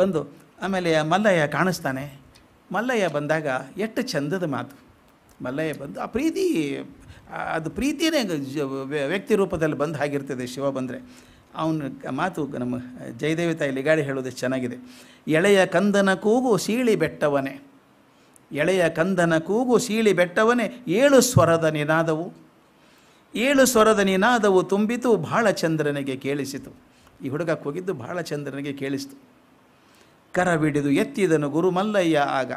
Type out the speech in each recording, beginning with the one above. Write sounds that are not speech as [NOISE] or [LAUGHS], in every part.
ಬಂದು ಆಮೇಲೆ ಮಲ್ಲಯ್ಯ ಕಾಣಿಸ್ತಾನೆ ಮಲ್ಲಯ್ಯ ಬಂದಾಗ ಎಷ್ಟು ಚಂದದ ಮಾತು ಮಲ್ಲಯ್ಯ ಬಂದು ಆ ಪ್ರೀತಿ ಅದು ಪ್ರೀತಿಯೇ ವ್ಯಕ್ತಿ ರೂಪದಲ್ಲಿ ಬಂದು ಹಾಗಿರ್ತದೆ ಶಿವ ಬಂದರೆ ಅವನ ಮಾತು ನಮ್ಮ ಜಯದೇವಿ ತಾಯಿ ಲಿಗಾಡಿ ಹೇಳೋದು ಚೆನ್ನಾಗಿದೆ ಎಳೆಯ ಕಂದನ ಕೂಗು ಸೀಳಿ ಬೆಟ್ಟವನೇ ಎಳೆಯ ಕಂದನ ಕೂಗು ಸೀಳಿ ಬೆಟ್ಟವನೇ ಏಳು ಸ್ವರದ ನಿನಾದವು ಏಳು ಸ್ವರದ ನಿನಾದವು ತುಂಬಿತು ಭಾಳ ಚಂದ್ರನಿಗೆ ಕೇಳಿಸಿತು ಈ ಹುಡುಗ ಕೂಗಿದ್ದು ಭಾಳ ಚಂದ್ರನಿಗೆ ಕೇಳಿಸಿತು ಕರಬಿಡಿದು ಎತ್ತಿದನು ಗುರು ಮಲ್ಲಯ್ಯ ಆಗ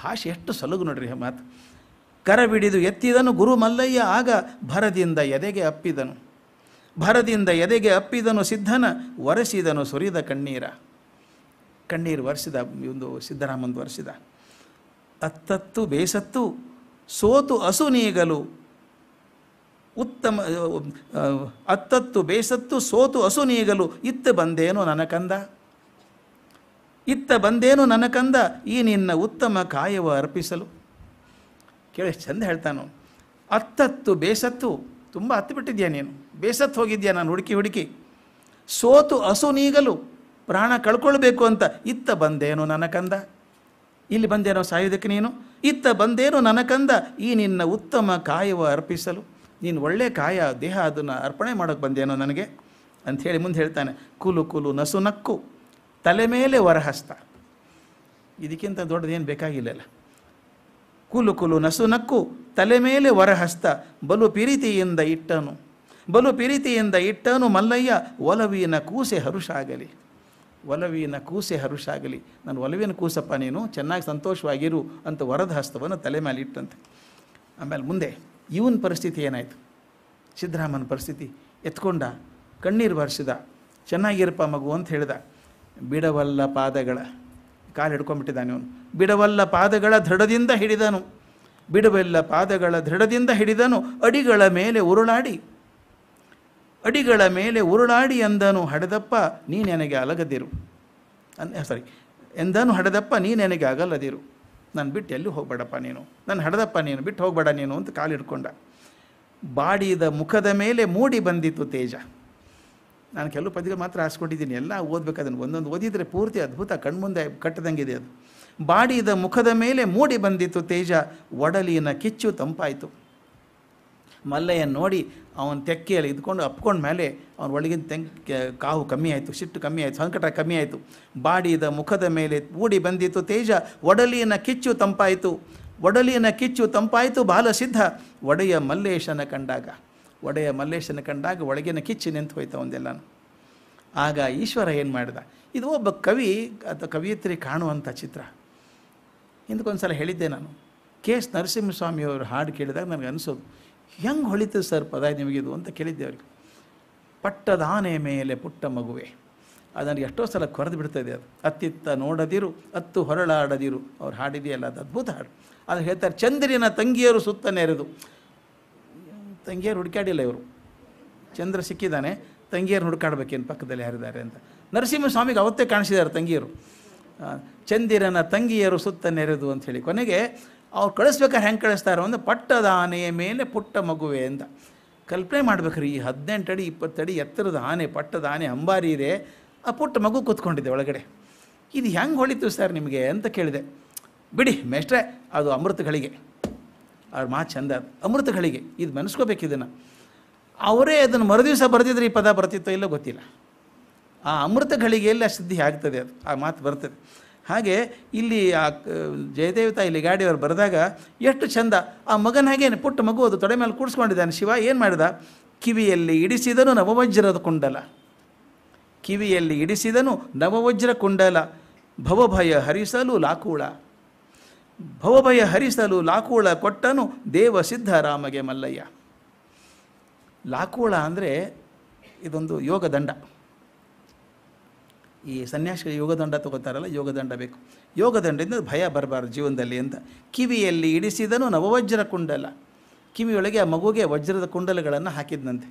ಭಾಷೆ ಎಷ್ಟು ಸಲಗು ನೋಡ್ರಿ ಮಾತು ಕರಬಿಡಿದು ಎತ್ತಿದನು ಗುರು ಮಲ್ಲಯ್ಯ ಆಗ ಭರದಿಂದ ಎದೆಗೆ ಅಪ್ಪಿದನು ಭರದಿಂದ ಎದೆಗೆ ಅಪ್ಪಿದನು ಸಿದ್ಧನ ಒರೆಸಿದನು ಸುರಿದ ಕಣ್ಣೀರ ಕಣ್ಣೀರು ಒರೆಸಿದ ಒಂದು ಸಿದ್ದರಾಮಂದು ಒರೆಸಿದ ಅತ್ತತ್ತು ಬೇಸತ್ತು ಸೋತು ಹಸು ನೀಗಲು ಉತ್ತಮ ಅತ್ತತ್ತು ಬೇಸತ್ತು ಸೋತು ಅಸು ನೀಗಲು ಇತ್ತು ಬಂದೇನೋ ನನಕಂದ ಇತ್ತ ಬಂದೇನು ನನಕಂದ ಈ ನಿನ್ನ ಉತ್ತಮ ಕಾಯವ ಅರ್ಪಿಸಲು ಕೇಳಿ ಚಂದ ಹೇಳ್ತಾನು ಅತ್ತತ್ತು ಬೇಸತ್ತು ತುಂಬ ಹತ್ತು ಬಿಟ್ಟಿದ್ಯಾ ನೀನು ಬೇಸತ್ತು ಹೋಗಿದ್ಯಾ ನಾನು ಹುಡುಕಿ ಹುಡುಕಿ ಸೋತು ಹಸು ನೀಗಲು ಪ್ರಾಣ ಕಳ್ಕೊಳ್ಬೇಕು ಅಂತ ಇತ್ತ ಬಂದೇನು ನನಕಂದ ಕಂದ ಇಲ್ಲಿ ಬಂದೇನೋ ಸಾಯೋದಕ್ಕೆ ನೀನು ಇತ್ತ ಬಂದೇನು ನನಕಂದ ಈ ನಿನ್ನ ಉತ್ತಮ ಕಾಯವ ಅರ್ಪಿಸಲು ನೀನು ಒಳ್ಳೆ ಕಾಯ ದೇಹ ಅದನ್ನು ಅರ್ಪಣೆ ಮಾಡೋಕ್ಕೆ ಬಂದೇನೋ ನನಗೆ ಅಂಥೇಳಿ ಮುಂದೆ ಹೇಳ್ತಾನೆ ಕುಲು ಕುಲು ನಸು ನಕ್ಕು ತಲೆ ಮೇಲೆ ವರಹಸ್ತ ಇದಕ್ಕಿಂತ ದೊಡ್ಡದೇನು ಬೇಕಾಗಿಲ್ಲಲ್ಲ ಕುಲು ಕುಲು ನಸು ನಕ್ಕು ತಲೆ ಮೇಲೆ ವರಹಸ್ತ ಬಲು ಪಿರಿತಿಯಿಂದ ಇಟ್ಟನು ಬಲು ಪಿರಿತಿಯಿಂದ ಇಟ್ಟನು ಮಲ್ಲಯ್ಯ ಒಲವಿನ ಕೂಸೆ ಹರುಷಾಗಲಿ ಒಲವಿನ ಕೂಸೆ ಹರುಷಾಗಲಿ ನಾನು ಒಲವಿನ ಕೂಸಪ್ಪ ನೀನು ಚೆನ್ನಾಗಿ ಸಂತೋಷವಾಗಿರು ಅಂತ ವರದ ಹಸ್ತವನ್ನು ತಲೆ ಮೇಲೆ ಇಟ್ಟಂತೆ ಆಮೇಲೆ ಮುಂದೆ ಇವನ ಪರಿಸ್ಥಿತಿ ಏನಾಯಿತು ಸಿದ್ದರಾಮನ ಪರಿಸ್ಥಿತಿ ಎತ್ಕೊಂಡ ಕಣ್ಣೀರು ಬರೆಸಿದ ಚೆನ್ನಾಗಿರಪ್ಪ ಮಗು ಅಂತ ಹೇಳಿದ ಬಿಡವಲ್ಲ ಪಾದಗಳ ಕಾಲು ಹಿಡ್ಕೊಂಡ್ಬಿಟ್ಟಿದ್ದಾನೆ ಅವನು ಬಿಡವಲ್ಲ ಪಾದಗಳ ದೃಢದಿಂದ ಹಿಡಿದನು ಬಿಡವಲ್ಲ ಪಾದಗಳ ದೃಢದಿಂದ ಹಿಡಿದನು ಅಡಿಗಳ ಮೇಲೆ ಉರುಳಾಡಿ ಅಡಿಗಳ ಮೇಲೆ ಉರುಳಾಡಿ ಎಂದನು ಹಡೆದಪ್ಪ ನೀ ನನಗೆ ಅಲಗದಿರು ಅಂದ ಸಾರಿ ಎಂದನು ಹಡೆದಪ್ಪ ನೀ ನನಗೆ ಅಗಲದಿರು ನಾನು ಬಿಟ್ಟು ಎಲ್ಲೂ ಹೋಗಬೇಡಪ್ಪ ನೀನು ನಾನು ಹಡದಪ್ಪ ನೀನು ಬಿಟ್ಟು ಹೋಗಬೇಡ ನೀನು ಅಂತ ಕಾಲಿಡ್ಕೊಂಡ ಬಾಡಿದ ಮುಖದ ಮೇಲೆ ಮೂಡಿ ಬಂದಿತ್ತು ತೇಜ ನಾನು ಕೆಲವು ಪದ್ಯಗಳು ಮಾತ್ರ ಆರಿಸ್ಕೊಂಡಿದ್ದೀನಿ ಎಲ್ಲ ಓದಬೇಕು ಒಂದೊಂದು ಓದಿದರೆ ಪೂರ್ತಿ ಅದ್ಭುತ ಕಣ್ಮುಂದೆ ಕಟ್ಟದಂಗಿದೆ ಅದು ಬಾಡಿದ ಮುಖದ ಮೇಲೆ ಮೂಡಿ ಬಂದಿತ್ತು ತೇಜ ಒಡಲಿನ ಕಿಚ್ಚು ತಂಪಾಯಿತು ಮಲ್ಲೆಯನ್ನು ನೋಡಿ ಅವನ ತೆಕ್ಕೆಯಲ್ಲಿ ಇದ್ಕೊಂಡು ಅಪ್ಕೊಂಡ ಮೇಲೆ ಅವನ ಒಳಗಿನ ತೆಂಗ್ ಕಾವು ಕಮ್ಮಿ ಆಯಿತು ಸಿಟ್ಟು ಕಮ್ಮಿ ಆಯಿತು ಸಂಕಟ ಕಮ್ಮಿ ಆಯಿತು ಬಾಡಿದ ಮುಖದ ಮೇಲೆ ಮೂಡಿ ಬಂದಿತ್ತು ತೇಜ ಒಡಲಿನ ಕಿಚ್ಚು ತಂಪಾಯಿತು ಒಡಲಿನ ಕಿಚ್ಚು ತಂಪಾಯಿತು ಬಾಲಸಿದ್ಧ ಒಡೆಯ ಮಲ್ಲೇಶನ ಕಂಡಾಗ ಒಡೆಯ ಮಲ್ಲೇಶನ ಕಂಡಾಗ ಒಳಗಿನ ಕಿಚ್ಚಿ ನಿಂತು ಹೋಯ್ತಾ ನಾನು ಆಗ ಈಶ್ವರ ಏನು ಮಾಡಿದ ಇದು ಒಬ್ಬ ಕವಿ ಅಥವಾ ಕವಿಯತ್ರಿ ಕಾಣುವಂಥ ಚಿತ್ರ ಹಿಂದಕ್ಕೊಂದು ಸಲ ಹೇಳಿದ್ದೆ ನಾನು ಕೆ ಎಸ್ ನರಸಿಂಹಸ್ವಾಮಿಯವರು ಹಾಡು ಕೇಳಿದಾಗ ನನಗೆ ಅನಿಸೋದು ಹೆಂಗೆ ಹೊಳಿತು ಸರ್ ಪದ ನಿಮಗಿದು ಅಂತ ಕೇಳಿದ್ದೆ ಅವ್ರಿಗೆ ಪಟ್ಟದಾನೆ ಮೇಲೆ ಪುಟ್ಟ ಮಗುವೆ ಅದು ನನಗೆ ಎಷ್ಟೋ ಸಲ ಕೊರೆದು ಬಿಡ್ತದೆ ಅದು ಅತ್ತಿತ್ತ ನೋಡದಿರು ಅತ್ತು ಹೊರಳಾಡದಿರು ಅವ್ರು ಹಾಡಿದೆಯಲ್ಲ ಅದು ಅದ್ಭುತ ಹಾಡು ಅದು ಹೇಳ್ತಾರೆ ಚಂದ್ರಿನ ತಂಗಿಯರು ಸುತ್ತ ನೆರೆದು ತಂಗಿಯರು ಹುಡುಕಾಡಿಲ್ಲ ಇವರು ಚಂದ್ರ ಸಿಕ್ಕಿದ್ದಾನೆ ತಂಗಿಯರು ಹುಡುಕಾಡ್ಬೇಕೇನು ಪಕ್ಕದಲ್ಲಿ ಹರಿದಾರೆ ಅಂತ ನರಸಿಂಹ ಸ್ವಾಮಿಗೆ ಅವತ್ತೇ ಕಾಣಿಸಿದ್ದಾರೆ ತಂಗಿಯರು ಚಂದಿರನ ತಂಗಿಯರು ಸುತ್ತ ನೆರೆದು ಅಂತ ಹೇಳಿ ಕೊನೆಗೆ ಅವ್ರು ಕಳಿಸ್ಬೇಕಾದ್ರೆ ಹೆಂಗೆ ಕಳಿಸ್ತಾರೆ ಒಂದು ಪಟ್ಟದ ಆನೆಯ ಮೇಲೆ ಪುಟ್ಟ ಮಗುವೆ ಅಂತ ಕಲ್ಪನೆ ಮಾಡ್ಬೇಕ್ರಿ ಈ ಹದಿನೆಂಟು ಅಡಿ ಇಪ್ಪತ್ತಡಿ ಎತ್ತರದ ಆನೆ ಪಟ್ಟದ ಆನೆ ಅಂಬಾರಿ ಇದೆ ಆ ಪುಟ್ಟ ಮಗು ಕೂತ್ಕೊಂಡಿದ್ದೆ ಒಳಗಡೆ ಇದು ಹೆಂಗೆ ಹೊಳಿತು ಸರ್ ನಿಮಗೆ ಅಂತ ಕೇಳಿದೆ ಬಿಡಿ ಮೇಷ್ಟ್ರೆ ಅದು ಅಮೃತಗಳಿಗೆ ಅವ್ರ ಮಾ ಚಂದ ಅಮೃತಗಳಿಗೆ ಇದು ಮನಸ್ಕೋಬೇಕು ಇದನ್ನು ಅವರೇ ಅದನ್ನು ಮರುದಿವಸ ಬರೆದಿದ್ರೆ ಈ ಪದ ಬರ್ತಿತ್ತೋ ಇಲ್ಲೋ ಗೊತ್ತಿಲ್ಲ ಆ ಎಲ್ಲ ಸಿದ್ಧಿ ಆಗ್ತದೆ ಅದು ಆ ಮಾತು ಬರ್ತದೆ ಹಾಗೆ ಇಲ್ಲಿ ಆ ಜಯದೇವತ ಇಲ್ಲಿ ಗಾಡಿಯವರು ಬರೆದಾಗ ಎಷ್ಟು ಚಂದ ಆ ಮಗನ ಹಾಗೇನು ಪುಟ್ಟ ಮಗು ಅದು ತೊಡೆ ಮೇಲೆ ಕೂಡಿಸ್ಕೊಂಡಿದ್ದಾನೆ ಶಿವ ಏನು ಮಾಡಿದ ಕಿವಿಯಲ್ಲಿ ಇಡಿಸಿದನು ನವವಜ್ರದ ಕುಂಡಲ ಕಿವಿಯಲ್ಲಿ ಇಡಿಸಿದನು ನವವಜ್ರ ಕುಂಡಲ ಭವಭಯ ಹರಿಸಲು ಲಾಕೂಳ ಭವಭಯ ಹರಿಸಲು ಲಾಕೋಳ ಕೊಟ್ಟನು ದೇವ ಸಿದ್ಧರಾಮಗೆ ಮಲ್ಲಯ್ಯ ಲಾಕೋಳ ಅಂದರೆ ಇದೊಂದು ಯೋಗದಂಡ ಈ ಸನ್ಯಾಸಿ ಯೋಗದಂಡ ತಗೋತಾರಲ್ಲ ಯೋಗದಂಡ ಬೇಕು ಯೋಗದಂಡದಿಂದ ಭಯ ಬರಬಾರ್ದು ಜೀವನದಲ್ಲಿ ಅಂತ ಕಿವಿಯಲ್ಲಿ ಇಡಿಸಿದನು ನವವಜ್ರ ಕುಂಡಲ ಕಿವಿಯೊಳಗೆ ಆ ಮಗುಗೆ ವಜ್ರದ ಕುಂಡಲಗಳನ್ನು ಹಾಕಿದ್ನಂತೆ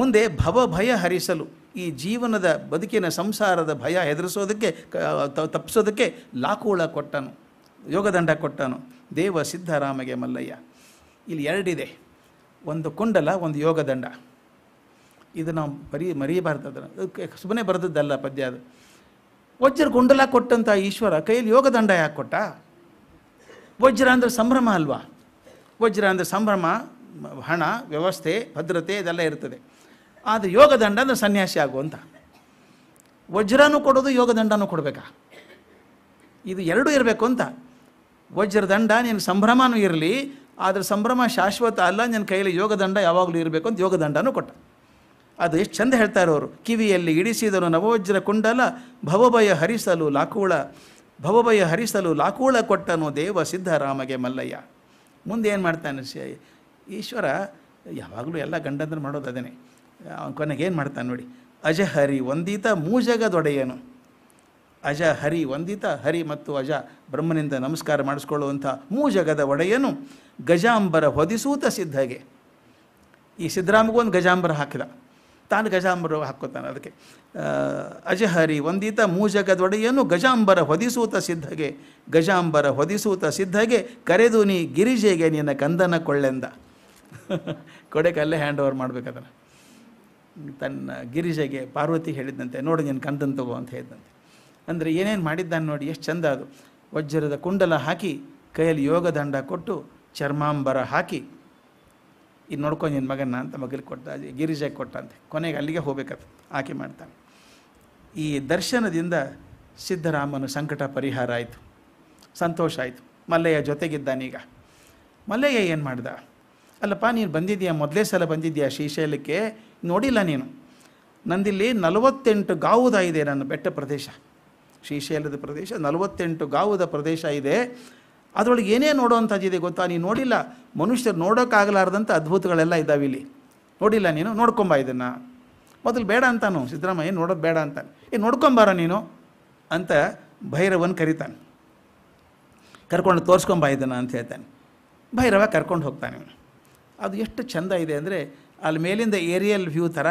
ಮುಂದೆ ಭವ ಭಯ ಹರಿಸಲು ಈ ಜೀವನದ ಬದುಕಿನ ಸಂಸಾರದ ಭಯ ಹೆದರಿಸೋದಕ್ಕೆ ತಪ್ಪಿಸೋದಕ್ಕೆ ಲಾಕೋಳ ಕೊಟ್ಟನು ಯೋಗದಂಡ ಕೊಟ್ಟನು ದೇವ ಸಿದ್ಧರಾಮಗೆ ಮಲ್ಲಯ್ಯ ಇಲ್ಲಿ ಎರಡಿದೆ ಒಂದು ಕುಂಡಲ ಒಂದು ಯೋಗದಂಡ ಇದು ನಾವು ಬರೀ ಮರೀಬಾರ್ದು ಸುಮ್ಮನೆ ಬರೆದದ್ದಲ್ಲ ಪದ್ಯ ಅದು ವಜ್ರ ಕುಂಡಲ ಕೊಟ್ಟಂಥ ಈಶ್ವರ ಕೈಯಲ್ಲಿ ಯೋಗದಂಡ ಯಾಕೆ ಕೊಟ್ಟ ವಜ್ರ ಅಂದರೆ ಸಂಭ್ರಮ ಅಲ್ವಾ ವಜ್ರ ಅಂದರೆ ಸಂಭ್ರಮ ಹಣ ವ್ಯವಸ್ಥೆ ಭದ್ರತೆ ಇದೆಲ್ಲ ಇರ್ತದೆ ಆದರೆ ಯೋಗದಂಡ ಅಂದರೆ ಸನ್ಯಾಸಿ ಆಗುವಂತ ವಜ್ರನೂ ಕೊಡೋದು ಯೋಗದಂಡನೂ ಕೊಡಬೇಕಾ ಇದು ಎರಡೂ ಇರಬೇಕು ಅಂತ ವಜ್ರದಂಡ ನಿನ್ನ ಸಂಭ್ರಮನೂ ಇರಲಿ ಆದರೆ ಸಂಭ್ರಮ ಶಾಶ್ವತ ಅಲ್ಲ ನನ್ನ ಕೈಯಲ್ಲಿ ಯೋಗದಂಡ ಯಾವಾಗಲೂ ಇರಬೇಕು ಅಂತ ಯೋಗದಂಡನೂ ಕೊಟ್ಟ ಅದು ಎಷ್ಟು ಚಂದ ಹೇಳ್ತಾರೆ ಅವರು ಕಿವಿಯಲ್ಲಿ ಇಡಿಸಿದನು ನವವಜ್ರ ಕುಂಡಲ ಭವಭಯ ಹರಿಸಲು ಲಾಕೂಳ ಭವಭಯ ಹರಿಸಲು ಲಾಕೂಳ ಕೊಟ್ಟನು ದೇವ ಸಿದ್ಧರಾಮಗೆ ಮಲ್ಲಯ್ಯ ಮುಂದೆ ಏನು ಮಾಡ್ತಾನೆ ಈಶ್ವರ ಯಾವಾಗಲೂ ಎಲ್ಲ ಗಂಡಂದ್ರೆ ಮಾಡೋದು ಅದೇನೆ ಅವನ ಕೊನೆಗೆ ಏನು ಮಾಡ್ತಾನೆ ನೋಡಿ ಅಜಹರಿ ಮೂಜಗ ಮೂಜಗದೊಡೆಯನು ಅಜ ಹರಿ ವಂದಿತ ಹರಿ ಮತ್ತು ಅಜ ಬ್ರಹ್ಮನಿಂದ ನಮಸ್ಕಾರ ಮಾಡಿಸ್ಕೊಳ್ಳುವಂಥ ಮೂಜಗದ ಒಡೆಯನು ಗಜಾಂಬರ ಹೊದಿಸೂತ ಸಿದ್ಧಗೆ ಈ ಸಿದ್ಧರಾಮಗೂ ಒಂದು ಗಜಾಂಬರ ಹಾಕಿದ ತಾನು ಗಜಾಂಬರ ಹಾಕ್ಕೋತಾನೆ ಅದಕ್ಕೆ ಅಜಹರಿ ವಂದಿತ ಮೂಜಗದೊಡೆಯನು ಗಜಾಂಬರ ಹೊದಿಸೂತ ಸಿದ್ಧಗೆ ಗಜಾಂಬರ ಹೊದಿಸೂತ ಸಿದ್ಧಗೆ ಕರೆದು ನೀ ಗಿರಿಜೆಗೆ ನಿನ್ನ ಕಂದನ ಕೊಳ್ಳೆಂದ [LAUGHS] ಕೊಡೆಕಲ್ಲೇ ಹ್ಯಾಂಡ್ ಓವರ್ ಮಾಡಬೇಕದನ್ನು ತನ್ನ ಗಿರಿಜೆಗೆ ಪಾರ್ವತಿ ಹೇಳಿದ್ದಂತೆ ನೋಡಿ ನಿನ್ನ ಕಂದನ್ ತಗೋ ಅಂತ ಹೇಳಿದಂತೆ ಅಂದರೆ ಏನೇನು ಮಾಡಿದ್ದಾನೆ ನೋಡಿ ಎಷ್ಟು ಚಂದ ಅದು ವಜ್ರದ ಕುಂಡಲ ಹಾಕಿ ಕೈಯಲ್ಲಿ ಯೋಗದಂಡ ಕೊಟ್ಟು ಚರ್ಮಾಂಬರ ಹಾಕಿ ಇದು ನೋಡ್ಕೊಂಡು ನಿನ್ನ ಮಗನ ಅಂತ ಕೊಟ್ಟ ಕೊಡ್ತಾ ಕೊಟ್ಟ ಕೊಟ್ಟಂತೆ ಕೊನೆಗೆ ಅಲ್ಲಿಗೆ ಹೋಗ್ಬೇಕಂತ ಆಕೆ ಮಾಡ್ತಾನೆ ಈ ದರ್ಶನದಿಂದ ಸಿದ್ಧರಾಮನ ಸಂಕಟ ಪರಿಹಾರ ಆಯಿತು ಸಂತೋಷ ಆಯಿತು ಮಲ್ಲಯ್ಯ ಜೊತೆಗಿದ್ದಾನೀಗ ಮಲ್ಲಯ್ಯ ಏನು ಮಾಡ್ದ ಅಲ್ಲಪ್ಪ ನೀನು ಬಂದಿದ್ಯಾ ಮೊದಲೇ ಸಲ ಬಂದಿದ್ಯಾ ಶ್ರೀಶೈಲಕ್ಕೆ ನೋಡಿಲ್ಲ ನೀನು ನಂದಿಲ್ಲಿ ನಲವತ್ತೆಂಟು ಗಾವುದ ಇದೆ ನನ್ನ ಬೆಟ್ಟ ಪ್ರದೇಶ ಶ್ರೀಶೈಲದ ಪ್ರದೇಶ ನಲವತ್ತೆಂಟು ಗಾವದ ಪ್ರದೇಶ ಇದೆ ಅದರೊಳಗೆ ಏನೇ ನೋಡೋವಂಥದ್ದಿದೆ ಗೊತ್ತಾ ನೀನು ನೋಡಿಲ್ಲ ಮನುಷ್ಯರು ನೋಡೋಕ್ಕಾಗಲಾರ್ದಂಥ ಅದ್ಭುತಗಳೆಲ್ಲ ಇದ್ದಾವೆ ಇಲ್ಲಿ ನೋಡಿಲ್ಲ ನೀನು ನೋಡ್ಕೊಂಬ ಇದನ್ನು ಮೊದಲು ಬೇಡ ಅಂತಾನು ಸಿದ್ದರಾಮಯ್ಯ ನೋಡೋದು ಬೇಡ ಅಂತಾನೆ ಏ ನೋಡ್ಕೊಂಬಾರ ನೀನು ಅಂತ ಭೈರವನ್ ಕರಿತಾನೆ ಕರ್ಕೊಂಡು ತೋರಿಸ್ಕೊಂಬ ಇದನ್ನು ಅಂತ ಹೇಳ್ತಾನೆ ಭೈರವ ಕರ್ಕೊಂಡು ಹೋಗ್ತಾನೆ ಅದು ಎಷ್ಟು ಚೆಂದ ಇದೆ ಅಂದರೆ ಅಲ್ಲಿ ಮೇಲಿಂದ ಏರಿಯಲ್ ವ್ಯೂ ಥರ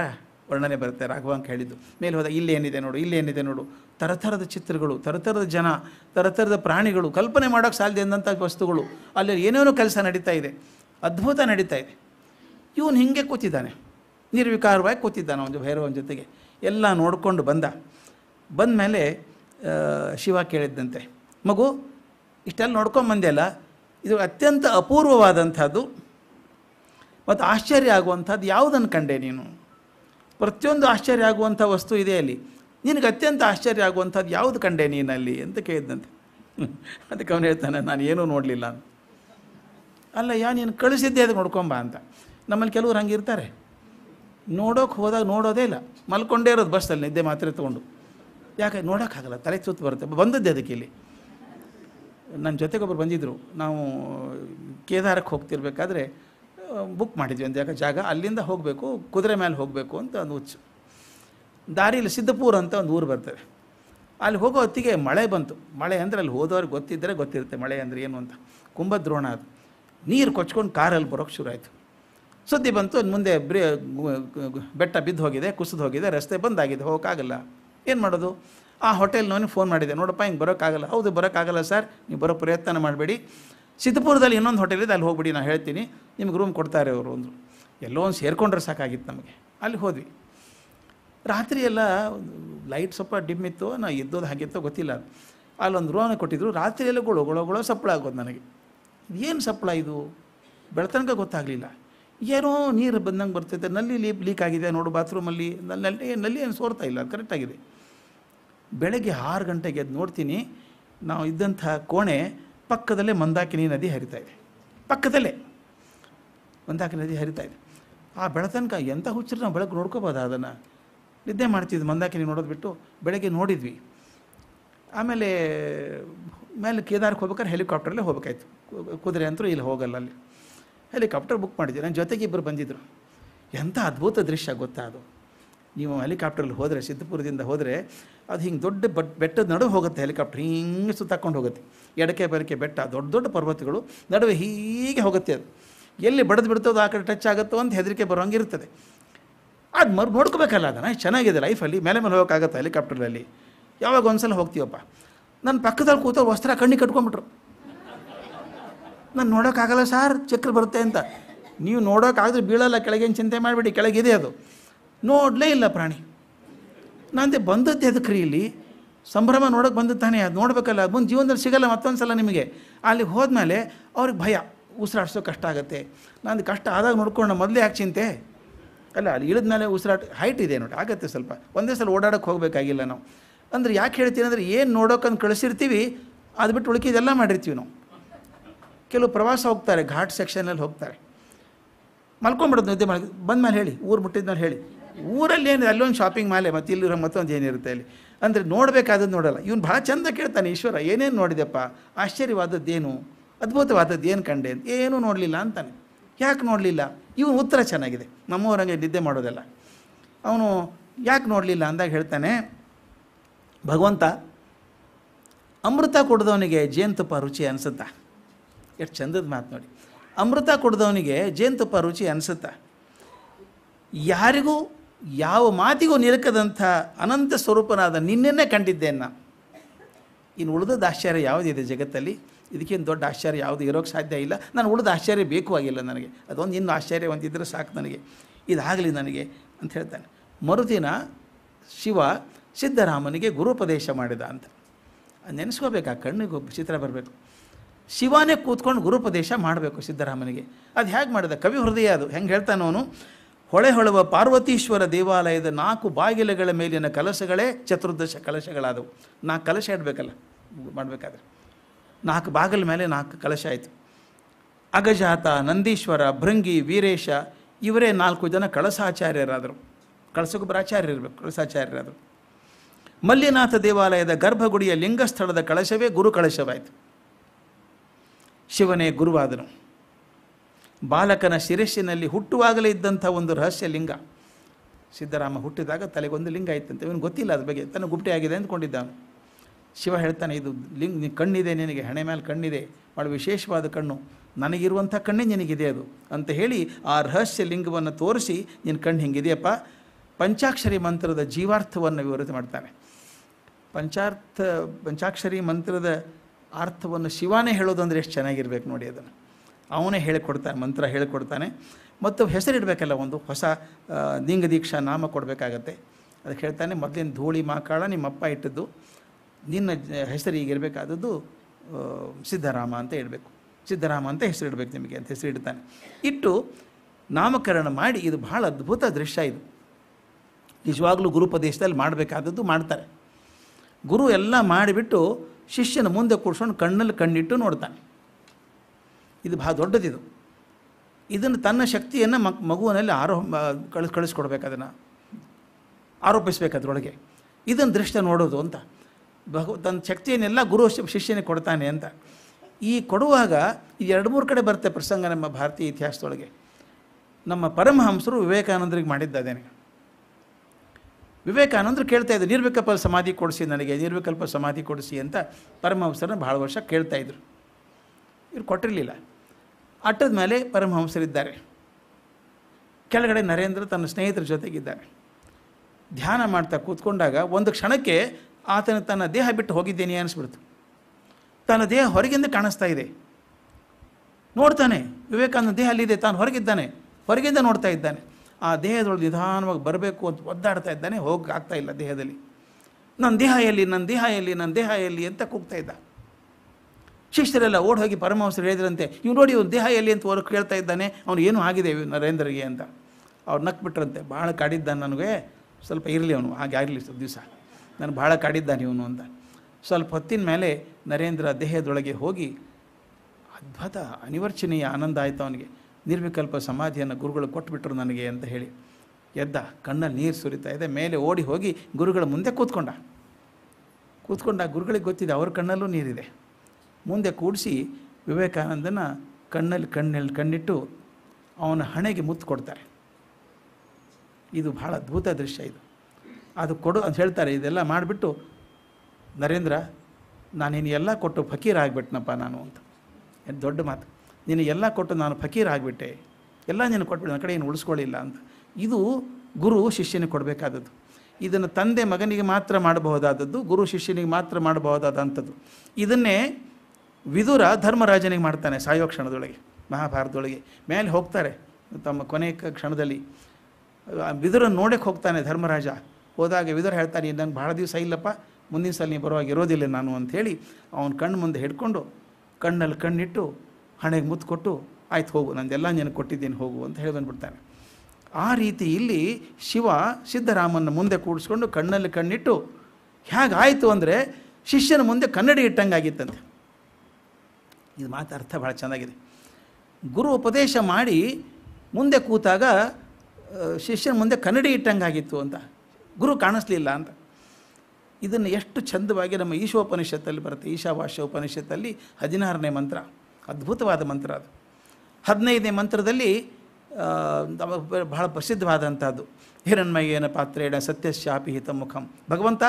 ವರ್ಣನೆ ಬರುತ್ತೆ ರಾಘವಾಂಕ ಹೇಳಿದ್ದು ಮೇಲೆ ಹೋದಾಗ ಇಲ್ಲೇನಿದೆ ನೋಡು ಏನಿದೆ ನೋಡು ಥರಥರದ ಚಿತ್ರಗಳು ಥರಥರದ ಜನ ಥರಥರದ ಪ್ರಾಣಿಗಳು ಕಲ್ಪನೆ ಮಾಡೋಕ್ಕೆ ಸಾಧ್ಯ ಎಂದಂಥ ವಸ್ತುಗಳು ಅಲ್ಲಿ ಏನೇನೋ ಕೆಲಸ ನಡೀತಾ ಇದೆ ಅದ್ಭುತ ನಡೀತಾ ಇದೆ ಇವನು ಹೀಗೆ ಕೂತಿದ್ದಾನೆ ನಿರ್ವಿಕಾರವಾಗಿ ಕೂತಿದ್ದಾನೆ ಒಂದು ಭೈರವನ ಜೊತೆಗೆ ಎಲ್ಲ ನೋಡಿಕೊಂಡು ಬಂದ ಬಂದ ಮೇಲೆ ಶಿವ ಕೇಳಿದ್ದಂತೆ ಮಗು ಇಷ್ಟೆಲ್ಲ ಅಲ್ಲ ಇದು ಅತ್ಯಂತ ಅಪೂರ್ವವಾದಂಥದ್ದು ಮತ್ತು ಆಶ್ಚರ್ಯ ಆಗುವಂಥದ್ದು ಯಾವುದನ್ನು ಕಂಡೆ ನೀನು ಪ್ರತಿಯೊಂದು ಆಶ್ಚರ್ಯ ಆಗುವಂಥ ವಸ್ತು ಇದೆ ಅಲ್ಲಿ ನಿನಗೆ ಅತ್ಯಂತ ಆಶ್ಚರ್ಯ ಆಗುವಂಥದ್ದು ಯಾವುದು ಕಂಡೆ ನೀನಲ್ಲಿ ಅಂತ ಕೇಳಿದಂತೆ ಅದಕ್ಕೆ ಅವನು ಹೇಳ್ತಾನೆ ನಾನು ಏನೂ ನೋಡಲಿಲ್ಲ ಅಲ್ಲ ಯಾ ನೀನು ಕಳಿಸಿದ್ದೆ ಅದು ನೋಡ್ಕೊಂಬ ಅಂತ ನಮ್ಮಲ್ಲಿ ಕೆಲವ್ರು ಹಂಗಿರ್ತಾರೆ ನೋಡೋಕೆ ಹೋದಾಗ ನೋಡೋದೇ ಇಲ್ಲ ಮಲ್ಕೊಂಡೇ ಇರೋದು ಬಸ್ಸಲ್ಲಿ ನಿದ್ದೆ ಮಾತ್ರೆ ತೊಗೊಂಡು ಯಾಕೆ ನೋಡೋಕ್ಕಾಗಲ್ಲ ತಲೆ ಸುತ್ತು ಬರುತ್ತೆ ಬಂದದ್ದೆ ಅದಕ್ಕೆ ಇಲ್ಲಿ ನನ್ನ ಜೊತೆಗೊಬ್ಬರು ಬಂದಿದ್ದರು ನಾವು ಕೇದಾರಕ್ಕೆ ಹೋಗ್ತಿರ್ಬೇಕಾದ್ರೆ ಬುಕ್ ಮಾಡಿದ್ವಿ ಅಂತ ಯಾಕೆ ಜಾಗ ಅಲ್ಲಿಂದ ಹೋಗಬೇಕು ಕುದುರೆ ಮೇಲೆ ಹೋಗಬೇಕು ಅಂತ ಒಂದು ಹುಚ್ಚು ದಾರಿಯಲ್ಲಿ ಸಿದ್ದಪುರ ಅಂತ ಒಂದು ಊರು ಬರ್ತದೆ ಅಲ್ಲಿ ಹೋಗೋ ಹೊತ್ತಿಗೆ ಮಳೆ ಬಂತು ಮಳೆ ಅಂದರೆ ಅಲ್ಲಿ ಹೋದವ್ರಿಗೆ ಗೊತ್ತಿದ್ದರೆ ಗೊತ್ತಿರುತ್ತೆ ಮಳೆ ಅಂದರೆ ಏನು ಅಂತ ಕುಂಭದ್ರೋಣ ಅದು ನೀರು ಕೊಚ್ಕೊಂಡು ಕಾರಲ್ಲಿ ಬರೋಕ್ಕೆ ಶುರು ಆಯಿತು ಸುದ್ದಿ ಬಂತು ಮುಂದೆ ಬ್ರೇ ಬೆಟ್ಟ ಬಿದ್ದು ಹೋಗಿದೆ ಕುಸಿದು ಹೋಗಿದೆ ರಸ್ತೆ ಬಂದಾಗಿದೆ ಹೋಗೋಕ್ಕಾಗಲ್ಲ ಏನು ಮಾಡೋದು ಆ ಹೋಟೆಲ್ನವನಿಗೆ ಫೋನ್ ಮಾಡಿದೆ ನೋಡಪ್ಪ ಹಿಂಗೆ ಬರೋಕ್ಕಾಗಲ್ಲ ಹೌದು ಬರೋಕ್ಕಾಗಲ್ಲ ಸರ್ ನೀವು ಬರೋ ಪ್ರಯತ್ನ ಮಾಡಬೇಡಿ ಸಿದ್ಧಪುರದಲ್ಲಿ ಇನ್ನೊಂದು ಇದೆ ಅಲ್ಲಿ ಹೋಗ್ಬಿಡಿ ನಾನು ಹೇಳ್ತೀನಿ ನಿಮ್ಗೆ ರೂಮ್ ಕೊಡ್ತಾರೆ ಅವರು ಅಂದರು ಎಲ್ಲೋ ಒಂದು ಸೇರಿಕೊಂಡ್ರೆ ಸಾಕಾಗಿತ್ತು ನಮಗೆ ಅಲ್ಲಿ ಹೋದ್ವಿ ರಾತ್ರಿ ಎಲ್ಲ ಲೈಟ್ ಸ್ವಲ್ಪ ಡಿಮ್ ಇತ್ತು ನಾ ಎದ್ದೋದು ಹಾಗೆತ್ತೋ ಗೊತ್ತಿಲ್ಲ ಅಲ್ಲೊಂದು ರೂಮನ್ನು ಕೊಟ್ಟಿದ್ರು ರಾತ್ರಿಯಲ್ಲೂ ಗೊಳೋ ಸಪ್ಪಳ ಆಗೋದು ನನಗೆ ಏನು ಸಪ್ಪಳ ಇದು ಬೆಳತನಕ ಗೊತ್ತಾಗಲಿಲ್ಲ ಏನೋ ನೀರು ಬಂದಂಗೆ ಬರ್ತೈತೆ ನಲ್ಲಿ ಲೀಪ್ ಲೀಕ್ ಆಗಿದೆ ನೋಡು ಬಾತ್ರೂಮಲ್ಲಿ ನಲ್ಲಿ ನಲ್ಲಿ ಏನು ಸೋರ್ತಾ ಇಲ್ಲ ಕರೆಕ್ಟಾಗಿದೆ ಬೆಳಗ್ಗೆ ಆರು ಗಂಟೆಗೆ ಎದ್ದು ನೋಡ್ತೀನಿ ನಾವು ಇದ್ದಂಥ ಕೋಣೆ ಪಕ್ಕದಲ್ಲೇ ಮಂದಾಕಿನಿ ನದಿ ಹರಿತಾ ಇದೆ ಪಕ್ಕದಲ್ಲೇ ಮಂದಾಕಿನಿ ನದಿ ಹರಿತಾ ಇದೆ ಆ ಬೆಳತನಕ ಎಂಥ ಹುಚ್ಚರು ನಾವು ಬೆಳಗ್ಗೆ ನೋಡ್ಕೋಬೋದು ಅದನ್ನು ನಿದ್ದೆ ಮಾಡ್ತಿದ್ವಿ ಮಂದಾಕಿನಿ ನೋಡೋದು ಬಿಟ್ಟು ಬೆಳಗ್ಗೆ ನೋಡಿದ್ವಿ ಆಮೇಲೆ ಮೇಲೆ ಕೇದಾರಕ್ಕೆ ಹೋಗ್ಬೇಕಾದ್ರೆ ಹೆಲಿಕಾಪ್ಟ್ರಲ್ಲೇ ಹೋಗಬೇಕಾಯ್ತು ಕುದುರೆ ಅಂತೂ ಇಲ್ಲಿ ಹೋಗಲ್ಲ ಅಲ್ಲಿ ಹೆಲಿಕಾಪ್ಟರ್ ಬುಕ್ ಮಾಡಿದ್ವಿ ನನ್ನ ಜೊತೆಗೆ ಇಬ್ಬರು ಬಂದಿದ್ದರು ಎಂಥ ಅದ್ಭುತ ದೃಶ್ಯ ಗೊತ್ತಾ ಅದು ನೀವು ಹೆಲಿಕಾಪ್ಟ್ರಲ್ಲಿ ಹೋದರೆ ಸಿದ್ಧಪುರದಿಂದ ಹೋದರೆ ಅದು ಹಿಂಗೆ ದೊಡ್ಡ ಬಟ್ ಬೆಟ್ಟದ ನಡುವೆ ಹೋಗುತ್ತೆ ಹೆಲಿಕಾಪ್ಟರ್ ಹಿಂಗೆ ಸುತ್ತಾಕೊಂಡು ಹೋಗುತ್ತೆ ಎಡಕೆ ಬರಕೆ ಬೆಟ್ಟ ದೊಡ್ಡ ದೊಡ್ಡ ಪರ್ವತಗಳು ನಡುವೆ ಹೀಗೆ ಹೋಗುತ್ತೆ ಅದು ಎಲ್ಲಿ ಬಡದು ಬಿಡ್ತೋ ಆ ಕಡೆ ಟಚ್ ಆಗುತ್ತೋ ಅಂತ ಹೆದರಿಕೆ ಬರೋಂಗಿರ್ತದೆ ಅದು ಮರು ನೋಡ್ಕೋಬೇಕಲ್ಲ ಅದನ್ನು ಚೆನ್ನಾಗಿದೆ ಲೈಫಲ್ಲಿ ಮೇಲೆ ಮೇಲೆ ಹೋಗೋಕ್ಕಾಗತ್ತೆ ಹೆಲಿಕಾಪ್ಟರಲ್ಲಿ ಯಾವಾಗ ಒಂದ್ಸಲ ಹೋಗ್ತೀವಪ್ಪ ನನ್ನ ಪಕ್ಕದಲ್ಲಿ ಕೂತ ವಸ್ತ್ರ ಕಣ್ಣಿ ಕಟ್ಕೊಂಡ್ಬಿಟ್ರು ನಾನು ನೋಡೋಕ್ಕಾಗಲ್ಲ ಸರ್ ಚಕ್ರ ಬರುತ್ತೆ ಅಂತ ನೀವು ನೋಡೋಕ್ಕಾಗದ್ರೆ ಬೀಳಲ್ಲ ಕೆಳಗೇನು ಚಿಂತೆ ಮಾಡಿಬಿಡಿ ಕೆಳಗಿದೆ ಅದು ನೋಡಲೇ ಇಲ್ಲ ಪ್ರಾಣಿ ನಾನಂತೆ ಬಂದದ್ದೇ ರೀ ಇಲ್ಲಿ ಸಂಭ್ರಮ ನೋಡೋಕೆ ಬಂದದ್ದು ತಾನೇ ಅದು ನೋಡಬೇಕಲ್ಲ ಅದು ಮುಂದೆ ಜೀವನದಲ್ಲಿ ಸಿಗಲ್ಲ ಮತ್ತೊಂದು ಸಲ ನಿಮಗೆ ಅಲ್ಲಿಗೆ ಹೋದ್ಮೇಲೆ ಅವ್ರಿಗೆ ಭಯ ಉಸಿರಾಡ್ಸೋಕೆ ಕಷ್ಟ ಆಗುತ್ತೆ ನಾನು ಕಷ್ಟ ಆದಾಗ ನೋಡ್ಕೊಂಡು ಮೊದಲೇ ಯಾಕೆ ಚಿಂತೆ ಅಲ್ಲ ಅಲ್ಲಿ ಇಳಿದ್ಮೇಲೆ ಉಸಿರಾಟ ಹೈಟ್ ಇದೆ ನೋಡಿ ಆಗುತ್ತೆ ಸ್ವಲ್ಪ ಒಂದೇ ಸಲ ಓಡಾಡೋಕ್ಕೆ ಹೋಗಬೇಕಾಗಿಲ್ಲ ನಾವು ಅಂದರೆ ಯಾಕೆ ಹೇಳ್ತೀನಿ ಅಂದರೆ ಏನು ನೋಡೋಕಂದು ಕಳಿಸಿರ್ತೀವಿ ಅದು ಬಿಟ್ಟು ಉಳ್ಕಿದೆಲ್ಲ ಮಾಡಿರ್ತೀವಿ ನಾವು ಕೆಲವು ಪ್ರವಾಸ ಹೋಗ್ತಾರೆ ಘಾಟ್ ಸೆಕ್ಷನಲ್ಲಿ ಹೋಗ್ತಾರೆ ಮಲ್ಕೊಂಬಿಡೋದು ನಿದ್ದೆ ಮಾಡಿ ಮೇಲೆ ಹೇಳಿ ಊರು ಮುಟ್ಟಿದ್ಮೇಲೆ ಹೇಳಿ ಊರಲ್ಲಿ ಏನಿದೆ ಅಲ್ಲೊಂದು ಶಾಪಿಂಗ್ ಮಾಲೆ ಮತ್ತು ಇಲ್ಲಿರೋ ಮತ್ತೊಂದು ಏನಿರುತ್ತೆ ಅಲ್ಲಿ ಅಂದರೆ ನೋಡಬೇಕಾದದ್ದು ನೋಡಲ್ಲ ಇವನು ಭಾಳ ಚಂದ ಕೇಳ್ತಾನೆ ಈಶ್ವರ ಏನೇನು ನೋಡಿದೆಪ್ಪ ಏನು ಅದ್ಭುತವಾದದ್ದು ಏನು ಕಂಡೆ ಅಂತ ಏನೂ ನೋಡಲಿಲ್ಲ ಅಂತಾನೆ ಯಾಕೆ ನೋಡಲಿಲ್ಲ ಇವನು ಉತ್ತರ ಚೆನ್ನಾಗಿದೆ ನಮ್ಮವರಂಗೆ ನಿದ್ದೆ ಮಾಡೋದಲ್ಲ ಅವನು ಯಾಕೆ ನೋಡಲಿಲ್ಲ ಅಂದಾಗ ಹೇಳ್ತಾನೆ ಭಗವಂತ ಅಮೃತ ಜೇನು ಜೇನುತುಪ್ಪ ರುಚಿ ಅನಿಸುತ್ತ ಎಷ್ಟು ಚಂದದ ಮಾತು ನೋಡಿ ಅಮೃತ ಜೇನು ಜೇನುತುಪ್ಪ ರುಚಿ ಅನಿಸುತ್ತ ಯಾರಿಗೂ ಯಾವ ಮಾತಿಗೂ ನಿಲುಕದಂಥ ಅನಂತ ಸ್ವರೂಪನಾದ ನಿನ್ನೆನ್ನೇ ಕಂಡಿದ್ದೇನೆ ಇನ್ನು ಉಳಿದದ್ದು ಆಶ್ಚರ್ಯ ಯಾವುದಿದೆ ಜಗತ್ತಲ್ಲಿ ಇದಕ್ಕೇನು ದೊಡ್ಡ ಆಶ್ಚರ್ಯ ಯಾವುದು ಇರೋಕ್ಕೆ ಸಾಧ್ಯ ಇಲ್ಲ ನಾನು ಉಳಿದ ಆಶ್ಚರ್ಯ ಬೇಕು ಆಗಿಲ್ಲ ನನಗೆ ಅದೊಂದು ಇನ್ನು ಆಶ್ಚರ್ಯ ಹೊಂದಿದ್ದರೆ ಸಾಕು ನನಗೆ ಇದಾಗಲಿ ನನಗೆ ಅಂತ ಹೇಳ್ತಾನೆ ಮರುದಿನ ಶಿವ ಸಿದ್ದರಾಮನಿಗೆ ಗುರುಪದೇಶ ಮಾಡಿದ ಅಂತ ನೆನೆಸ್ಕೋಬೇಕು ಆ ಕಣ್ಣಿಗೆ ಚಿತ್ರ ಬರಬೇಕು ಶಿವನೇ ಕೂತ್ಕೊಂಡು ಗುರುಪದೇಶ ಮಾಡಬೇಕು ಸಿದ್ದರಾಮನಿಗೆ ಅದು ಹೇಗೆ ಮಾಡಿದೆ ಕವಿ ಹೃದಯ ಅದು ಹೆಂಗೆ ಅವನು ಹೊಳೆ ಹೊಳುವ ಪಾರ್ವತೀಶ್ವರ ದೇವಾಲಯದ ನಾಲ್ಕು ಬಾಗಿಲುಗಳ ಮೇಲಿನ ಕಲಶಗಳೇ ಚತುರ್ದಶ ಕಲಶಗಳಾದವು ನಾಲ್ಕು ಕಲಶ ಇಡಬೇಕಲ್ಲ ಮಾಡಬೇಕಾದ್ರೆ ನಾಲ್ಕು ಬಾಗಿಲ ಮೇಲೆ ನಾಲ್ಕು ಕಲಶ ಆಯಿತು ಅಗಜಾತ ನಂದೀಶ್ವರ ಭೃಂಗಿ ವೀರೇಶ ಇವರೇ ನಾಲ್ಕು ಜನ ಕಳಸಾಚಾರ್ಯರಾದರು ಇರಬೇಕು ಕಳಸಾಚಾರ್ಯರಾದರು ಮಲ್ಲಿನಾಥ ದೇವಾಲಯದ ಗರ್ಭಗುಡಿಯ ಲಿಂಗಸ್ಥಳದ ಕಳಶವೇ ಗುರು ಕಳಶವಾಯಿತು ಶಿವನೇ ಗುರುವಾದನು ಬಾಲಕನ ಶಿರಸ್ಸಿನಲ್ಲಿ ಹುಟ್ಟುವಾಗಲೇ ಇದ್ದಂಥ ಒಂದು ರಹಸ್ಯ ಲಿಂಗ ಸಿದ್ದರಾಮ ಹುಟ್ಟಿದಾಗ ತಲೆಗೊಂದು ಲಿಂಗ ಇತ್ತಂತೆ ಇವನು ಗೊತ್ತಿಲ್ಲ ಅದ್ರ ಬಗ್ಗೆ ತನ್ನ ಗುಪ್ಟಿ ಆಗಿದೆ ಅಂದ್ಕೊಂಡಿದ್ದಾನು ಶಿವ ಹೇಳ್ತಾನೆ ಇದು ಲಿಂಗ್ ಕಣ್ಣಿದೆ ನಿನಗೆ ಹಣೆ ಮೇಲೆ ಕಣ್ಣಿದೆ ಭಾಳ ವಿಶೇಷವಾದ ಕಣ್ಣು ನನಗಿರುವಂಥ ಕಣ್ಣೇ ನಿನಗಿದೆ ಅದು ಅಂತ ಹೇಳಿ ಆ ರಹಸ್ಯ ಲಿಂಗವನ್ನು ತೋರಿಸಿ ನಿನ್ನ ಕಣ್ಣು ಹಿಂಗಿದೆಯಪ್ಪ ಪಂಚಾಕ್ಷರಿ ಮಂತ್ರದ ಜೀವಾರ್ಥವನ್ನು ವಿವರಿತ ಮಾಡ್ತಾನೆ ಪಂಚಾರ್ಥ ಪಂಚಾಕ್ಷರಿ ಮಂತ್ರದ ಅರ್ಥವನ್ನು ಶಿವಾನೇ ಹೇಳೋದಂದರೆ ಎಷ್ಟು ಚೆನ್ನಾಗಿರ್ಬೇಕು ನೋಡಿ ಅದನ್ನು ಅವನೇ ಹೇಳಿಕೊಡ್ತಾನೆ ಮಂತ್ರ ಹೇಳಿಕೊಡ್ತಾನೆ ಮತ್ತು ಹೆಸರಿಡಬೇಕಲ್ಲ ಒಂದು ಹೊಸ ನಿಂಗ ದೀಕ್ಷಾ ನಾಮ ಕೊಡಬೇಕಾಗತ್ತೆ ಅದಕ್ಕೆ ಹೇಳ್ತಾನೆ ಮೊದಲಿನ ಧೂಳಿ ಮಾಕಾಳ ನಿಮ್ಮಪ್ಪ ಇಟ್ಟದ್ದು ನಿನ್ನ ಹೆಸರು ಈಗಿರಬೇಕಾದದ್ದು ಸಿದ್ಧರಾಮ ಅಂತ ಇಡಬೇಕು ಸಿದ್ಧರಾಮ ಅಂತ ಹೆಸರಿಡಬೇಕು ನಿಮಗೆ ಅಂತ ಹೆಸರಿಡ್ತಾನೆ ಇಟ್ಟು ನಾಮಕರಣ ಮಾಡಿ ಇದು ಬಹಳ ಅದ್ಭುತ ದೃಶ್ಯ ಇದು ನಿಜವಾಗಲೂ ಗುರುಪದೇಶದಲ್ಲಿ ಮಾಡಬೇಕಾದದ್ದು ಮಾಡ್ತಾರೆ ಗುರು ಎಲ್ಲ ಮಾಡಿಬಿಟ್ಟು ಶಿಷ್ಯನ ಮುಂದೆ ಕೂರ್ಸ್ಕೊಂಡು ಕಣ್ಣಲ್ಲಿ ಕಣ್ಣಿಟ್ಟು ನೋಡ್ತಾನೆ ಇದು ಭಾಳ ದೊಡ್ಡದಿದು ಇದನ್ನು ತನ್ನ ಶಕ್ತಿಯನ್ನು ಮಕ್ ಮಗುವಿನಲ್ಲಿ ಆರೋ ಕಳಿಸ್ ಕಳಿಸ್ಕೊಡ್ಬೇಕು ಅದನ್ನು ಆರೋಪಿಸ್ಬೇಕು ಅದರೊಳಗೆ ಇದನ್ನು ದೃಷ್ಟ ನೋಡೋದು ಅಂತ ಬಹು ತನ್ನ ಶಕ್ತಿಯನ್ನೆಲ್ಲ ಗುರು ಶಿಷ್ಯನಿಗೆ ಕೊಡ್ತಾನೆ ಅಂತ ಈ ಕೊಡುವಾಗ ಈ ಎರಡು ಮೂರು ಕಡೆ ಬರುತ್ತೆ ಪ್ರಸಂಗ ನಮ್ಮ ಭಾರತೀಯ ಇತಿಹಾಸದೊಳಗೆ ನಮ್ಮ ಪರಮಹಂಸರು ವಿವೇಕಾನಂದರಿಗೆ ಮಾಡಿದ್ದಾದೇನೆ ವಿವೇಕಾನಂದರು ಕೇಳ್ತಾ ಇದ್ದರು ನಿರ್ವಿಕಲ್ಪ ಸಮಾಧಿ ಕೊಡಿಸಿ ನನಗೆ ನಿರ್ವಿಕಲ್ಪ ಸಮಾಧಿ ಕೊಡಿಸಿ ಅಂತ ಪರಮಹಂಸರನ್ನ ಭಾಳ ವರ್ಷ ಕೇಳ್ತಾಯಿದ್ರು ಇವ್ರು ಕೊಟ್ಟಿರಲಿಲ್ಲ ಅಟ್ಟದ ಮೇಲೆ ಪರಮಹಂಸರಿದ್ದಾರೆ ಕೆಳಗಡೆ ನರೇಂದ್ರ ತನ್ನ ಸ್ನೇಹಿತರ ಜೊತೆಗಿದ್ದಾರೆ ಧ್ಯಾನ ಮಾಡ್ತಾ ಕೂತ್ಕೊಂಡಾಗ ಒಂದು ಕ್ಷಣಕ್ಕೆ ಆತನ ತನ್ನ ದೇಹ ಬಿಟ್ಟು ಹೋಗಿದ್ದೇನೆ ಅನಿಸ್ಬಿಡ್ತು ತನ್ನ ದೇಹ ಹೊರಗಿಂದ ಕಾಣಿಸ್ತಾ ಇದೆ ನೋಡ್ತಾನೆ ವಿವೇಕಾನಂದ ದೇಹ ಅಲ್ಲಿದೆ ತಾನು ಹೊರಗಿದ್ದಾನೆ ಹೊರಗಿಂದ ನೋಡ್ತಾ ಇದ್ದಾನೆ ಆ ದೇಹದೊಳಗೆ ನಿಧಾನವಾಗಿ ಬರಬೇಕು ಅಂತ ಒದ್ದಾಡ್ತಾ ಇದ್ದಾನೆ ಹೋಗಿ ಆಗ್ತಾ ಇಲ್ಲ ದೇಹದಲ್ಲಿ ನನ್ನ ದೇಹ ಎಲ್ಲಿ ನನ್ನ ದೇಹ ಎಲ್ಲಿ ನನ್ನ ದೇಹ ಎಲ್ಲಿ ಅಂತ ಕೂಗ್ತಾ ಇದ್ದ ಶಿಷ್ಯರೆಲ್ಲ ಓಡ್ ಹೋಗಿ ಪರಮಹಂಸರು ಹೇಳಿದ್ರಂತೆ ಇವ್ ನೋಡಿ ಇವನು ದೇಹ ಎಲ್ಲಿ ಅಂತ ಹೊರಗೆ ಕೇಳ್ತಾ ಇದ್ದಾನೆ ಅವನು ಏನು ಆಗಿದೆ ಇವ್ ನರೇಂದ್ರಗೆ ಅಂತ ಅವ್ರು ನಕ್ಬಿಟ್ರಂತೆ ಭಾಳ ಕಾಡಿದ್ದಾನೆ ನನಗೆ ಸ್ವಲ್ಪ ಇರಲಿ ಅವನು ಹಾಗೆ ಆಗಲಿ ಸ್ವಲ್ಪ ದಿವಸ ನಾನು ಭಾಳ ಕಾಡಿದ್ದಾನೆ ಇವನು ಅಂತ ಸ್ವಲ್ಪ ಹೊತ್ತಿನ ಮೇಲೆ ನರೇಂದ್ರ ದೇಹದೊಳಗೆ ಹೋಗಿ ಅದ್ಭುತ ಅನಿವರ್ಚನೀಯ ಆನಂದ ಆಯಿತು ಅವನಿಗೆ ನಿರ್ವಿಕಲ್ಪ ಸಮಾಧಿಯನ್ನು ಗುರುಗಳು ಕೊಟ್ಬಿಟ್ರು ನನಗೆ ಅಂತ ಹೇಳಿ ಎದ್ದ ಕಣ್ಣಲ್ಲಿ ನೀರು ಸುರಿತಾ ಇದೆ ಮೇಲೆ ಓಡಿ ಹೋಗಿ ಗುರುಗಳ ಮುಂದೆ ಕೂತ್ಕೊಂಡ ಕೂತ್ಕೊಂಡ ಗುರುಗಳಿಗೆ ಗೊತ್ತಿದೆ ಅವ್ರ ಕಣ್ಣಲ್ಲೂ ನೀರಿದೆ ಮುಂದೆ ಕೂಡಿಸಿ ವಿವೇಕಾನಂದನ ಕಣ್ಣಲ್ಲಿ ಕಣ್ಣಲ್ಲಿ ಕಣ್ಣಿಟ್ಟು ಅವನ ಹಣೆಗೆ ಮುತ್ತು ಕೊಡ್ತಾರೆ ಇದು ಬಹಳ ಅದ್ಭುತ ದೃಶ್ಯ ಇದು ಅದು ಕೊಡು ಅಂತ ಹೇಳ್ತಾರೆ ಇದೆಲ್ಲ ಮಾಡಿಬಿಟ್ಟು ನರೇಂದ್ರ ನಾನೇನು ಎಲ್ಲ ಕೊಟ್ಟು ಫಕೀರ್ ಆಗಿಬಿಟ್ನಪ್ಪ ನಾನು ಅಂತ ದೊಡ್ಡ ಮಾತು ನೀನು ಎಲ್ಲ ಕೊಟ್ಟು ನಾನು ಫಕೀರ್ ಆಗಿಬಿಟ್ಟೆ ಎಲ್ಲ ನೀನು ಕೊಟ್ಬಿಟ್ಟು ನನ್ನ ಕಡೆ ಏನು ಉಳಿಸ್ಕೊಳ್ಳಿಲ್ಲ ಅಂತ ಇದು ಗುರು ಶಿಷ್ಯನಿಗೆ ಕೊಡಬೇಕಾದದ್ದು ಇದನ್ನು ತಂದೆ ಮಗನಿಗೆ ಮಾತ್ರ ಮಾಡಬಹುದಾದದ್ದು ಗುರು ಶಿಷ್ಯನಿಗೆ ಮಾತ್ರ ಮಾಡಬಹುದಾದಂಥದ್ದು ಇದನ್ನೇ ವಿದುರ ಧರ್ಮರಾಜನಿಗೆ ಮಾಡ್ತಾನೆ ಸಾಯೋ ಕ್ಷಣದೊಳಗೆ ಮಹಾಭಾರತದೊಳಗೆ ಮೇಲೆ ಹೋಗ್ತಾರೆ ತಮ್ಮ ಕೊನೆಯ ಕ್ಷಣದಲ್ಲಿ ವಿದುರನ್ನು ನೋಡೋಕ್ಕೆ ಹೋಗ್ತಾನೆ ಧರ್ಮರಾಜ ಹೋದಾಗ ವಿದುರ ಹೇಳ್ತಾನೆ ನಂಗೆ ಭಾಳ ದಿವಸ ಇಲ್ಲಪ್ಪ ಮುಂದಿನ ಸಲ ನೀವು ಬರುವಾಗ ಇರೋದಿಲ್ಲ ನಾನು ಅಂಥೇಳಿ ಅವನ ಕಣ್ಣು ಮುಂದೆ ಹಿಡ್ಕೊಂಡು ಕಣ್ಣಲ್ಲಿ ಕಣ್ಣಿಟ್ಟು ಹಣೆಗೆ ಮುತ್ತು ಕೊಟ್ಟು ಆಯ್ತು ಹೋಗು ನಂದೆಲ್ಲ ನೆನಪು ಕೊಟ್ಟಿದ್ದೀನಿ ಹೋಗು ಅಂತ ಹೇಳಿ ಬಂದುಬಿಡ್ತಾನೆ ಆ ರೀತಿ ಇಲ್ಲಿ ಶಿವ ಸಿದ್ದರಾಮನ ಮುಂದೆ ಕೂಡಿಸ್ಕೊಂಡು ಕಣ್ಣಲ್ಲಿ ಕಣ್ಣಿಟ್ಟು ಹೇಗಾಯಿತು ಅಂದರೆ ಶಿಷ್ಯನ ಮುಂದೆ ಕನ್ನಡಿ ಆಗಿತ್ತಂತೆ ಇದು ಮಾತು ಅರ್ಥ ಭಾಳ ಚೆನ್ನಾಗಿದೆ ಗುರು ಉಪದೇಶ ಮಾಡಿ ಮುಂದೆ ಕೂತಾಗ ಶಿಷ್ಯನ ಮುಂದೆ ಕನ್ನಡಿ ಇಟ್ಟಂಗಾಗಿತ್ತು ಅಂತ ಗುರು ಕಾಣಿಸ್ಲಿಲ್ಲ ಅಂತ ಇದನ್ನು ಎಷ್ಟು ಚಂದವಾಗಿ ನಮ್ಮ ಈಶೋಪನಿಷತ್ತಲ್ಲಿ ಬರುತ್ತೆ ಈಶಾಭಾಷ್ಯ ಉಪನಿಷತ್ತಲ್ಲಿ ಹದಿನಾರನೇ ಮಂತ್ರ ಅದ್ಭುತವಾದ ಮಂತ್ರ ಅದು ಹದಿನೈದನೇ ಮಂತ್ರದಲ್ಲಿ ಬಹಳ ಪ್ರಸಿದ್ಧವಾದಂಥದ್ದು ಹಿರಣ್ಮಯ್ಯನ ಪಾತ್ರೇಣ ಸತ್ಯಶಾಪಿ ಹಿತಮುಖಂ ಭಗವಂತ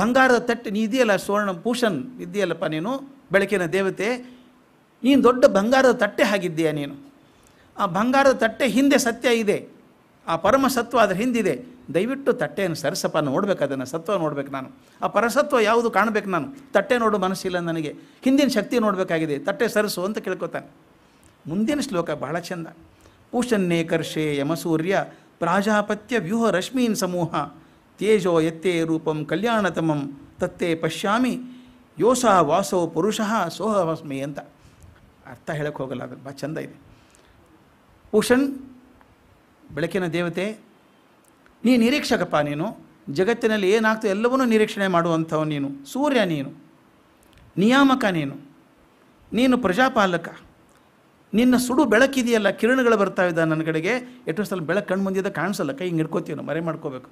ಬಂಗಾರದ ತಟ್ಟೆ ನೀ ಇದೆಯಲ್ಲ ಸುವರ್ಣ ಭೂಷಣ್ ಇದೆಯಲ್ಲಪ್ಪ ನೀನು ಬೆಳಕಿನ ದೇವತೆ ನೀನು ದೊಡ್ಡ ಬಂಗಾರದ ತಟ್ಟೆ ಹಾಗಿದ್ದೀಯಾ ನೀನು ಆ ಬಂಗಾರದ ತಟ್ಟೆ ಹಿಂದೆ ಸತ್ಯ ಇದೆ ಆ ಪರಮ ಸತ್ವ ಅದರ ಹಿಂದಿದೆ ದಯವಿಟ್ಟು ತಟ್ಟೆಯನ್ನು ಸರಸಪ್ಪ ನೋಡ್ಬೇಕು ಅದನ್ನು ಸತ್ವ ನೋಡ್ಬೇಕು ನಾನು ಆ ಪರಸತ್ವ ಯಾವುದು ಕಾಣಬೇಕು ನಾನು ತಟ್ಟೆ ನೋಡು ಮನಸ್ಸಿಲ್ಲ ನನಗೆ ಹಿಂದಿನ ಶಕ್ತಿ ನೋಡಬೇಕಾಗಿದೆ ತಟ್ಟೆ ಸರಸು ಅಂತ ಕೇಳ್ಕೊತಾನೆ ಮುಂದಿನ ಶ್ಲೋಕ ಬಹಳ ಚಂದ ಪೂಷನ್ನೇ ಕರ್ಷೆ ಯಮಸೂರ್ಯ ಪ್ರಾಜಾಪತ್ಯ ವ್ಯೂಹ ರಶ್ಮೀನ್ ಸಮೂಹ ತೇಜೋ ಎತ್ತೇ ರೂಪಂ ಕಲ್ಯಾಣತಮಂ ತತ್ತೇ ಪಶ್ಯಾಮಿ ಯೋಸ ವಾಸೋ ಪುರುಷಃ ಸೋಹಸ್ಮಿ ಅಂತ ಅರ್ಥ ಹೇಳಕ್ಕೆ ಹೋಗಲ್ಲ ಅದು ಭಾಳ ಚಂದ ಇದೆ ಪೂಷಣ್ ಬೆಳಕಿನ ದೇವತೆ ನೀ ನಿರೀಕ್ಷಕಪ್ಪ ನೀನು ಜಗತ್ತಿನಲ್ಲಿ ಏನಾಗ್ತೋ ಎಲ್ಲವನ್ನೂ ನಿರೀಕ್ಷಣೆ ಮಾಡುವಂಥವು ನೀನು ಸೂರ್ಯ ನೀನು ನಿಯಾಮಕ ನೀನು ನೀನು ಪ್ರಜಾಪಾಲಕ ನಿನ್ನ ಸುಡು ಬೆಳಕಿದೆಯಲ್ಲ ಕಿರಣಗಳು ಇದ್ದ ನನ್ನ ಕಡೆಗೆ ಎಷ್ಟೋ ಸಲ ಬೆಳಕು ಕಣ್ಣು ಮುಂದಿದ್ದ ಕಾಣಿಸಲ್ಲ ಕೈ ಹಿಂಗೆ ಇಟ್ಕೋತೀವಿ ಮರೆ ಮಾಡ್ಕೋಬೇಕು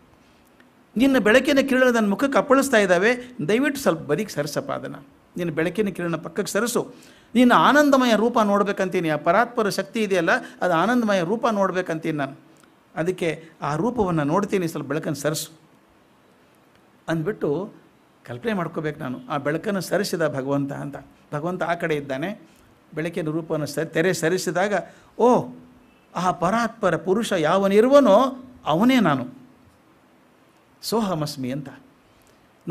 ನಿನ್ನ ಬೆಳಕಿನ ಕಿರಣ ನನ್ನ ಮುಖಕ್ಕೆ ಅಪ್ಪಳಿಸ್ತಾ ಇದ್ದಾವೆ ದಯವಿಟ್ಟು ಸ್ವಲ್ಪ ಬದಿಗೆ ಸರಿಸಪ್ಪ ಅದನ್ನು ನಿನ್ನ ಬೆಳಕಿನ ಕಿರಣ ಪಕ್ಕಕ್ಕೆ ಸರಿಸು ನಿನ್ನ ಆನಂದಮಯ ರೂಪ ನೋಡ್ಬೇಕಂತೀನಿ ಆ ಪರಾತ್ಪರ ಶಕ್ತಿ ಇದೆಯಲ್ಲ ಅದು ಆನಂದಮಯ ರೂಪ ನೋಡ್ಬೇಕಂತೀನಿ ನಾನು ಅದಕ್ಕೆ ಆ ರೂಪವನ್ನು ನೋಡ್ತೀನಿ ಸ್ವಲ್ಪ ಬೆಳಕನ್ನು ಸರಿಸು ಅಂದ್ಬಿಟ್ಟು ಕಲ್ಪನೆ ಮಾಡ್ಕೋಬೇಕು ನಾನು ಆ ಬೆಳಕನ್ನು ಸರಿಸಿದ ಭಗವಂತ ಅಂತ ಭಗವಂತ ಆ ಕಡೆ ಇದ್ದಾನೆ ಬೆಳಕಿನ ರೂಪವನ್ನು ಸ ತೆರೆ ಸರಿಸಿದಾಗ ಓ ಆ ಪರಾತ್ಪರ ಪುರುಷ ಯಾವನಿರುವನೋ ಅವನೇ ನಾನು ಸೋಹಮಸ್ಮಿ ಅಂತ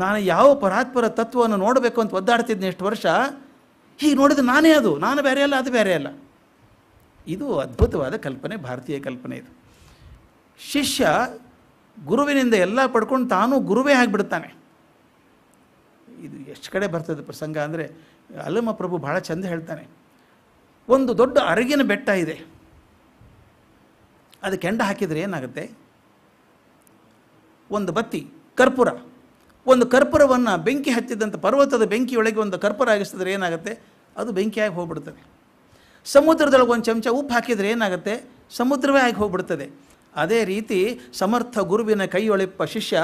ನಾನು ಯಾವ ಪರಾತ್ಪರ ತತ್ವವನ್ನು ನೋಡಬೇಕು ಅಂತ ಒದ್ದಾಡ್ತಿದ್ದೆ ಎಷ್ಟು ವರ್ಷ ಹೀಗೆ ನೋಡಿದ್ರೆ ನಾನೇ ಅದು ನಾನು ಬೇರೆ ಅಲ್ಲ ಅದು ಬೇರೆ ಅಲ್ಲ ಇದು ಅದ್ಭುತವಾದ ಕಲ್ಪನೆ ಭಾರತೀಯ ಕಲ್ಪನೆ ಇದು ಶಿಷ್ಯ ಗುರುವಿನಿಂದ ಎಲ್ಲ ಪಡ್ಕೊಂಡು ತಾನೂ ಗುರುವೇ ಆಗಿಬಿಡ್ತಾನೆ ಇದು ಎಷ್ಟು ಕಡೆ ಬರ್ತದೆ ಪ್ರಸಂಗ ಅಂದರೆ ಅಲಮ ಪ್ರಭು ಭಾಳ ಚೆಂದ ಹೇಳ್ತಾನೆ ಒಂದು ದೊಡ್ಡ ಅರಗಿನ ಬೆಟ್ಟ ಇದೆ ಅದಕ್ಕೆ ಕೆಂಡ ಹಾಕಿದರೆ ಏನಾಗುತ್ತೆ ಒಂದು ಬತ್ತಿ ಕರ್ಪೂರ ಒಂದು ಕರ್ಪೂರವನ್ನು ಬೆಂಕಿ ಹತ್ತಿದಂಥ ಪರ್ವತದ ಬೆಂಕಿಯೊಳಗೆ ಒಂದು ಕರ್ಪೂರ ಆಗಿಸಿದ್ರೆ ಏನಾಗುತ್ತೆ ಅದು ಬೆಂಕಿಯಾಗಿ ಹೋಗ್ಬಿಡ್ತದೆ ಸಮುದ್ರದೊಳಗೆ ಒಂದು ಚಮಚ ಉಪ್ಪು ಹಾಕಿದರೆ ಏನಾಗುತ್ತೆ ಸಮುದ್ರವೇ ಆಗಿ ಹೋಗ್ಬಿಡ್ತದೆ ಅದೇ ರೀತಿ ಸಮರ್ಥ ಗುರುವಿನ ಕೈಯೊಳಿಪ್ಪ ಶಿಷ್ಯ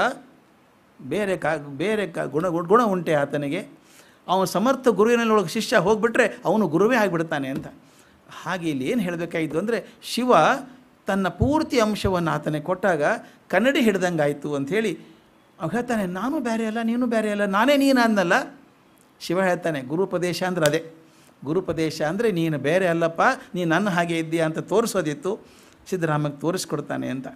ಬೇರೆ ಕಾ ಬೇರೆ ಕಾ ಗುಣ ಗುಣ ಉಂಟೆ ಆತನಿಗೆ ಅವನು ಸಮರ್ಥ ಗುರುವಿನೊಳಗೆ ಶಿಷ್ಯ ಹೋಗ್ಬಿಟ್ರೆ ಅವನು ಗುರುವೇ ಆಗಿಬಿಡ್ತಾನೆ ಅಂತ ಹಾಗೆ ಇಲ್ಲಿ ಏನು ಹೇಳಬೇಕಾಯಿತು ಅಂದರೆ ಶಿವ ತನ್ನ ಪೂರ್ತಿ ಅಂಶವನ್ನು ಆತನಿಗೆ ಕೊಟ್ಟಾಗ ಕನ್ನಡಿ ಹಿಡ್ದಂಗಾಯಿತು ಅಂಥೇಳಿ ಅವ್ನು ಹೇಳ್ತಾನೆ ನಾನು ಬೇರೆ ಅಲ್ಲ ನೀನು ಬೇರೆ ಅಲ್ಲ ನಾನೇ ನೀನು ಅಂದಲ್ಲ ಶಿವ ಹೇಳ್ತಾನೆ ಗುರುಪದೇಶ ಅಂದ್ರೆ ಅದೇ ಗುರುಪದೇಶ ಅಂದರೆ ನೀನು ಬೇರೆ ಅಲ್ಲಪ್ಪ ನೀನು ನನ್ನ ಹಾಗೆ ಇದ್ದೀಯಾ ಅಂತ ತೋರಿಸೋದಿತ್ತು ಸಿದ್ದರಾಮಕ್ಕೆ ತೋರಿಸ್ಕೊಡ್ತಾನೆ ಅಂತ